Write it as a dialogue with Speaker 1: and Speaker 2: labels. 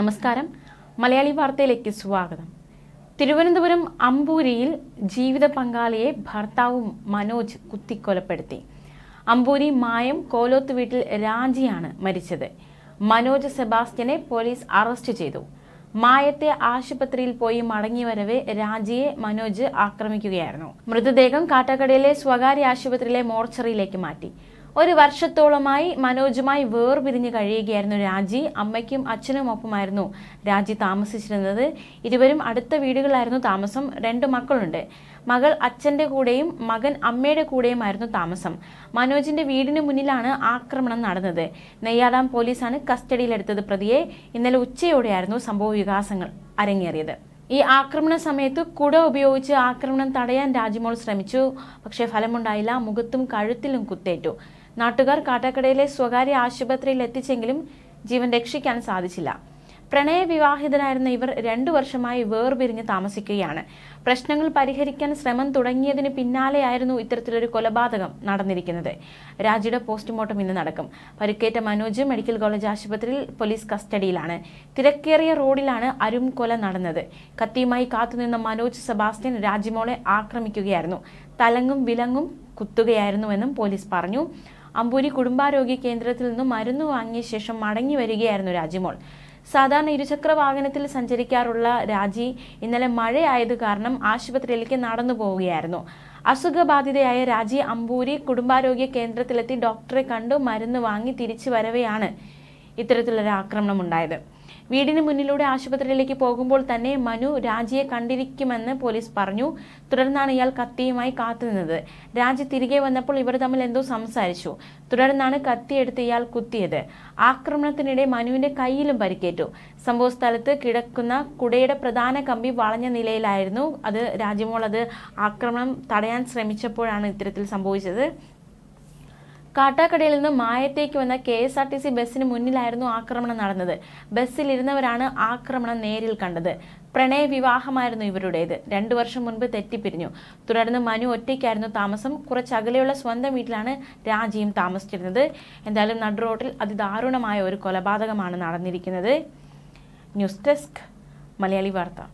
Speaker 1: നമസ്കാരം മലയാളി വാർത്തയിലേക്ക് സ്വാഗതം തിരുവനന്തപുരം അമ്പൂരിയിൽ ജീവിത പങ്കാളിയെ ഭർത്താവും മനോജ് കുത്തിക്കൊലപ്പെടുത്തി അമ്പൂരി മായം കോലോത്ത് വീട്ടിൽ രാജിയാണ് മരിച്ചത് മനോജ് സെബാസ്റ്റ്യനെ പോലീസ് അറസ്റ്റ് ചെയ്തു മായത്തെ ആശുപത്രിയിൽ പോയി മടങ്ങി രാജിയെ മനോജ് ആക്രമിക്കുകയായിരുന്നു മൃതദേഹം കാട്ടാക്കടയിലെ സ്വകാര്യ ആശുപത്രിയിലെ മോർച്ചറിയിലേക്ക് മാറ്റി ഒരു വർഷത്തോളമായി മനോജുമായി വേർപിരിഞ്ഞ് കഴിയുകയായിരുന്നു രാജി അമ്മയ്ക്കും അച്ഛനും ഒപ്പമായിരുന്നു രാജി താമസിച്ചിരുന്നത് ഇരുവരും അടുത്ത വീടുകളിലായിരുന്നു താമസം രണ്ട് മക്കളുണ്ട് മകൾ അച്ഛൻ്റെ കൂടെയും മകൻ അമ്മയുടെ കൂടെയുമായിരുന്നു താമസം മനോജിന്റെ വീടിന് മുന്നിലാണ് ആക്രമണം നടന്നത് നെയ്യാദാം പോലീസാണ് കസ്റ്റഡിയിലെടുത്തത് പ്രതിയെ ഇന്നലെ ഉച്ചയോടെയായിരുന്നു സംഭവ വികാസങ്ങൾ അരങ്ങേറിയത് ഈ ആക്രമണ സമയത്ത് കുട ഉപയോഗിച്ച് ആക്രമണം തടയാൻ രാജിമോൾ ശ്രമിച്ചു പക്ഷേ ഫലമുണ്ടായില്ല മുഖത്തും കഴുത്തിലും കുത്തേറ്റു നാട്ടുകാർ കാട്ടാക്കടയിലെ സ്വകാര്യ ആശുപത്രിയിൽ എത്തിച്ചെങ്കിലും ജീവൻ രക്ഷിക്കാൻ സാധിച്ചില്ല വിവാഹിതനായിരുന്ന ഇവർ രണ്ടു വർഷമായി വേർപിരിഞ്ഞ് താമസിക്കുകയാണ് പ്രശ്നങ്ങൾ പരിഹരിക്കാൻ ശ്രമം തുടങ്ങിയതിന് പിന്നാലെയായിരുന്നു ഇത്തരത്തിലൊരു കൊലപാതകം നടന്നിരിക്കുന്നത് രാജിയുടെ പോസ്റ്റ്മോർട്ടം ഇന്ന് നടക്കും പരിക്കേറ്റ മനോജ് മെഡിക്കൽ കോളേജ് ആശുപത്രിയിൽ പോലീസ് കസ്റ്റഡിയിലാണ് തിരക്കേറിയ റോഡിലാണ് അരും കൊല നടന്നത് കത്തിയുമായി കാത്തുനിന്ന മനോജ് സെബാസ്റ്റ്യൻ രാജിമോളെ ആക്രമിക്കുകയായിരുന്നു തലങ്ങും വിലങ്ങും കുത്തുകയായിരുന്നുവെന്നും പോലീസ് പറഞ്ഞു അമ്പൂരി കുടുംബാരോഗ്യ കേന്ദ്രത്തിൽ നിന്നും മരുന്ന് വാങ്ങിയ ശേഷം മടങ്ങി വരികയായിരുന്നു രാജിമോൾ സാധാരണ ഇരുചക്ര വാഹനത്തിൽ സഞ്ചരിക്കാറുള്ള രാജി ഇന്നലെ മഴയായത് കാരണം ആശുപത്രിയിലേക്ക് നടന്നു പോവുകയായിരുന്നു അസുഖബാധിതയായ രാജി അമ്പൂരി കുടുംബാരോഗ്യ കേന്ദ്രത്തിലെത്തി ഡോക്ടറെ കണ്ടു മരുന്ന് വാങ്ങി തിരിച്ചു വരവെയാണ് ഇത്തരത്തിലൊരു ആക്രമണം ഉണ്ടായത് വീടിന് മുന്നിലൂടെ ആശുപത്രിയിലേക്ക് പോകുമ്പോൾ തന്നെ മനു രാജിയെ കണ്ടിരിക്കുമെന്ന് പോലീസ് പറഞ്ഞു തുടർന്നാണ് ഇയാൾ കത്തിയുമായി കാത്തുനിന്നത് രാജി തിരികെ വന്നപ്പോൾ ഇവർ തമ്മിൽ എന്തോ സംസാരിച്ചു തുടർന്നാണ് കത്തിയെടുത്ത് ഇയാൾ കുത്തിയത് ആക്രമണത്തിനിടെ മനുവിന്റെ കയ്യിലും പരിക്കേറ്റു സംഭവ സ്ഥലത്ത് കിടക്കുന്ന കുടയുടെ പ്രധാന കമ്പി വളഞ്ഞ നിലയിലായിരുന്നു അത് രാജിമോൾ അത് ആക്രമണം തടയാൻ ശ്രമിച്ചപ്പോഴാണ് ഇത്തരത്തിൽ സംഭവിച്ചത് കാട്ടാക്കടയിൽ നിന്ന് മായത്തേക്ക് വന്ന K S R T C ബസ്സിന് മുന്നിലായിരുന്നു ആക്രമണം നടന്നത് ബസ്സിലിരുന്നവരാണ് ആക്രമണം നേരിൽ കണ്ടത് പ്രണയ വിവാഹമായിരുന്നു ഇവരുടേത് രണ്ടു വർഷം മുൻപ് തെറ്റിപ്പിരിഞ്ഞു തുടർന്ന് മനു ഒറ്റയ്ക്കായിരുന്നു താമസം കുറച്ചകലെയുള്ള സ്വന്തം വീട്ടിലാണ് രാജിയും താമസിച്ചിരുന്നത് എന്തായാലും നടു റോഡിൽ അതിദാരുണമായ ഒരു കൊലപാതകമാണ് നടന്നിരിക്കുന്നത് ന്യൂസ് ഡെസ്ക് മലയാളി വാർത്ത